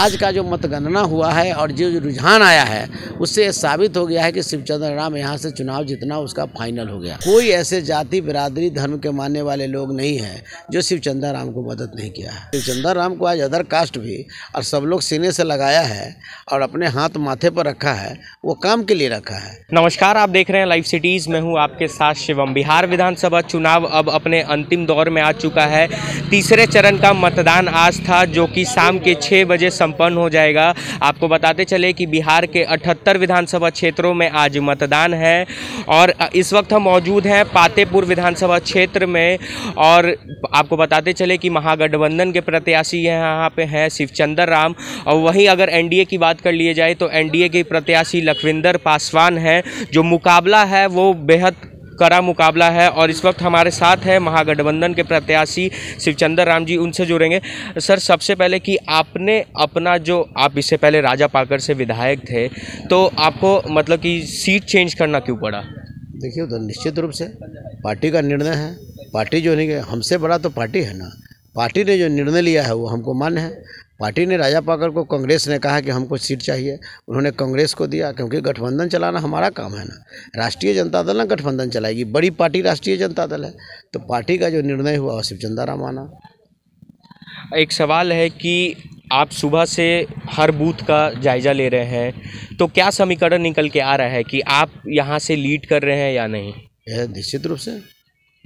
आज का जो मतगणना हुआ है और जो रुझान आया है उससे साबित हो गया है कि शिवचंद्र राम यहाँ से चुनाव जीतना उसका फाइनल हो गया कोई ऐसे जाति बिरादरी धर्म के मानने वाले लोग नहीं है जो शिवचंद्र राम को मदद नहीं किया है शिवचंद्र राम को आज अदर कास्ट भी और सब लोग सीने से लगाया है और अपने हाथ माथे पर रखा है वो काम के लिए रखा है नमस्कार आप देख रहे हैं लाइव सिटीज़ में हूँ आपके साथ शिवम बिहार विधानसभा चुनाव अब अपने अंतिम दौर में आ चुका है तीसरे चरण का मतदान आज था जो कि शाम के छह बजे सम संपन्न हो जाएगा आपको बताते चले कि बिहार के अठहत्तर विधानसभा क्षेत्रों में आज मतदान है और इस वक्त हम मौजूद हैं पातेपुर विधानसभा क्षेत्र में और आपको बताते चले कि महागठबंधन के प्रत्याशी यहाँ पे हैं शिवचंदर राम और वहीं अगर एन की बात कर लिए जाए तो एनडीए के प्रत्याशी लखविंदर पासवान हैं जो मुकाबला है वो बेहद कड़ा मुकाबला है और इस वक्त हमारे साथ हैं महागठबंधन के प्रत्याशी शिवचंदर राम जी उनसे जुड़ेंगे सर सबसे पहले कि आपने अपना जो आप इससे पहले राजा पाकर से विधायक थे तो आपको मतलब कि सीट चेंज करना क्यों पड़ा देखिए तो निश्चित रूप से पार्टी का निर्णय है पार्टी जो नहीं हमसे बड़ा तो पार्टी है ना पार्टी ने जो निर्णय लिया है वो हमको मान्य है पार्टी ने राजा पाकर को कांग्रेस ने कहा कि हमको सीट चाहिए उन्होंने कांग्रेस को दिया क्योंकि गठबंधन चलाना हमारा काम है ना राष्ट्रीय जनता दल ना गठबंधन चलाएगी बड़ी पार्टी राष्ट्रीय जनता दल है तो पार्टी का जो निर्णय हुआ वह शिव राम आना एक सवाल है कि आप सुबह से हर बूथ का जायजा ले रहे हैं तो क्या समीकरण निकल के आ रहा है कि आप यहाँ से लीड कर रहे हैं या नहीं निश्चित रूप से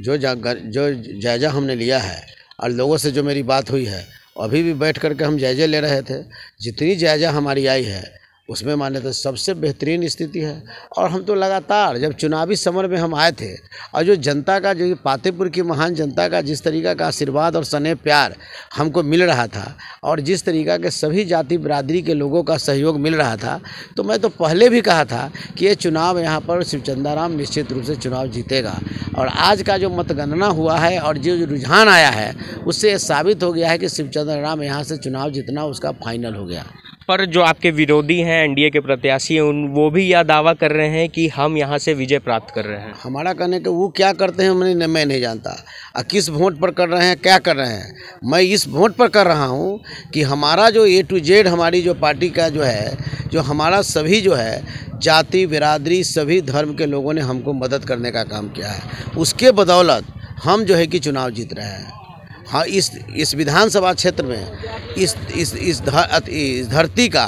जो जा, जो जायजा हमने लिया है और लोगों से जो मेरी बात हुई है अभी भी बैठ कर के हम जायज़े ले रहे थे जितनी जायज़ा हमारी आई है उसमें माने तो सबसे बेहतरीन स्थिति है और हम तो लगातार जब चुनावी समर में हम आए थे और जो जनता का जो पातेपुर की महान जनता का जिस तरीका का आशीर्वाद और स्नेह प्यार हमको मिल रहा था और जिस तरीका के सभी जाति बरादरी के लोगों का सहयोग मिल रहा था तो मैं तो पहले भी कहा था कि ये चुनाव यहाँ पर शिव चंदाराम निश्चित रूप से चुनाव जीतेगा और आज का जो मतगणना हुआ है और जो रुझान आया है उससे साबित हो गया है कि शिवचंद्र राम यहाँ से चुनाव जीतना उसका फाइनल हो गया पर जो आपके विरोधी हैं एनडीए के प्रत्याशी हैं उन वो भी यह दावा कर रहे हैं कि हम यहाँ से विजय प्राप्त कर रहे हैं हमारा कहने का वो क्या करते हैं मैं नहीं जानता और किस वोट पर कर रहे हैं क्या कर रहे हैं मैं इस वोट पर कर रहा हूँ कि हमारा जो ए टू जेड हमारी जो पार्टी का जो है जो हमारा सभी जो है जाति बिरादरी सभी धर्म के लोगों ने हमको मदद करने का काम किया है उसके बदौलत हम जो है कि चुनाव जीत रहे हैं हाँ इस इस विधानसभा क्षेत्र में इस इस इस, इस धरती का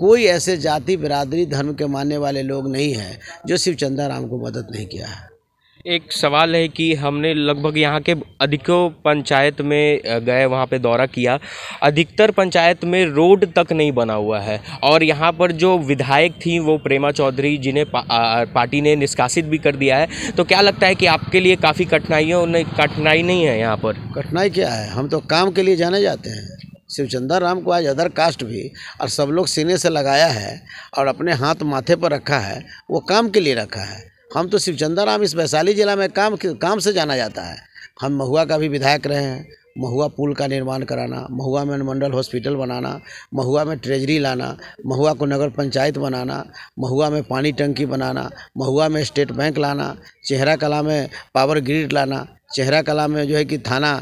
कोई ऐसे जाति बिरादरी धर्म के मानने वाले लोग नहीं हैं जो शिव चंदा राम को मदद नहीं किया है एक सवाल है कि हमने लगभग यहाँ के अधिकों पंचायत में गए वहाँ पे दौरा किया अधिकतर पंचायत में रोड तक नहीं बना हुआ है और यहाँ पर जो विधायक थी वो प्रेमा चौधरी जिन्हें पा, पार्टी ने निष्कासित भी कर दिया है तो क्या लगता है कि आपके लिए काफ़ी कठिनाइयों नहीं कठिनाई नहीं है यहाँ पर कठिनाई क्या है हम तो काम के लिए जाने जाते हैं चंदा राम को आज अदर कास्ट भी और सब लोग सीने से लगाया है और अपने हाथ माथे पर रखा है वो काम के लिए रखा है हम तो सिर्फ चंदाराम इस वैशाली जिला में काम काम से जाना जाता है हम महुआ का भी विधायक रहे हैं महुआ पुल का निर्माण कराना महुआ में अनुमंडल हॉस्पिटल बनाना महुआ में ट्रेजरी लाना महुआ को नगर पंचायत बनाना महुआ में पानी टंकी बनाना महुआ में स्टेट बैंक लाना चेहरा कला में पावर ग्रिड लाना चेहरा कला में जो है कि थाना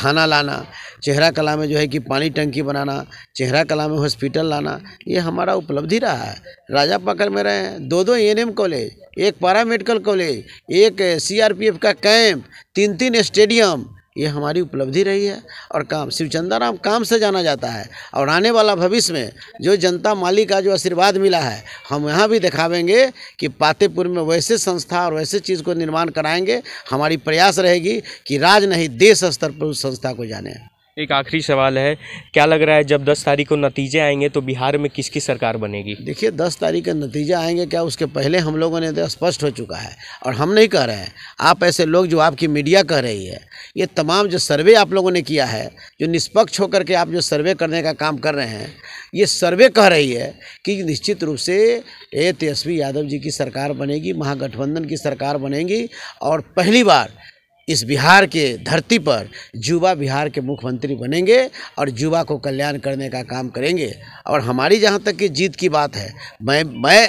थाना लाना चेहरा कला में जो है कि पानी टंकी बनाना चेहरा कला में हॉस्पिटल लाना ये हमारा उपलब्धि रहा है राजा पकड़ में रहे हैं दो दो एन कॉलेज एक पारा मेडिकल कॉलेज एक सीआरपीएफ का कैंप तीन तीन स्टेडियम ये हमारी उपलब्धि रही है और काम शिव राम काम से जाना जाता है और आने वाला भविष्य में जो जनता माली का जो आशीर्वाद मिला है हम यहाँ भी दिखावेंगे कि पातेपुर में वैसे संस्था और वैसे चीज़ को निर्माण कराएंगे हमारी प्रयास रहेगी कि राज नहीं देश स्तर पर उस संस्था को जाने एक आखिरी सवाल है क्या लग रहा है जब दस तारीख को नतीजे आएंगे तो बिहार में किसकी सरकार बनेगी देखिए दस तारीख के नतीजे आएंगे क्या उसके पहले हम लोगों ने तो स्पष्ट हो चुका है और हम नहीं कह रहे हैं आप ऐसे लोग जो आपकी मीडिया कह रही है ये तमाम जो सर्वे आप लोगों ने किया है जो निष्पक्ष होकर के आप जो सर्वे करने का काम कर रहे हैं ये सर्वे कह रही है कि निश्चित रूप से ए तेजस्वी यादव जी की सरकार बनेगी महागठबंधन की सरकार बनेगी और पहली बार इस बिहार के धरती पर युवा बिहार के मुख्यमंत्री बनेंगे और युवा को कल्याण करने का काम करेंगे और हमारी जहाँ तक कि जीत की बात है मैं मैं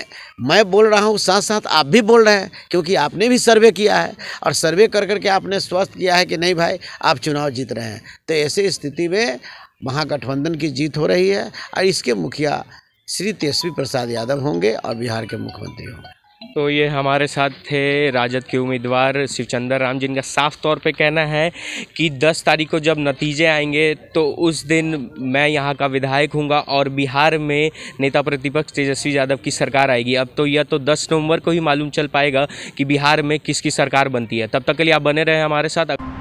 मैं बोल रहा हूँ साथ साथ आप भी बोल रहे हैं क्योंकि आपने भी सर्वे किया है और सर्वे कर करके आपने स्वस्थ किया है कि नहीं भाई आप चुनाव जीत रहे हैं तो ऐसे स्थिति में महागठबंधन की जीत हो रही है और इसके मुखिया श्री तेजस्वी प्रसाद यादव होंगे और बिहार के मुख्यमंत्री होंगे तो ये हमारे साथ थे राजद के उम्मीदवार शिवचंद्र राम जिनका साफ तौर पे कहना है कि 10 तारीख को जब नतीजे आएंगे तो उस दिन मैं यहाँ का विधायक हूँगा और बिहार में नेता प्रतिपक्ष तेजस्वी यादव की सरकार आएगी अब तो यह तो 10 नवंबर को ही मालूम चल पाएगा कि बिहार में किसकी सरकार बनती है तब तक के लिए आप बने रहें हमारे साथ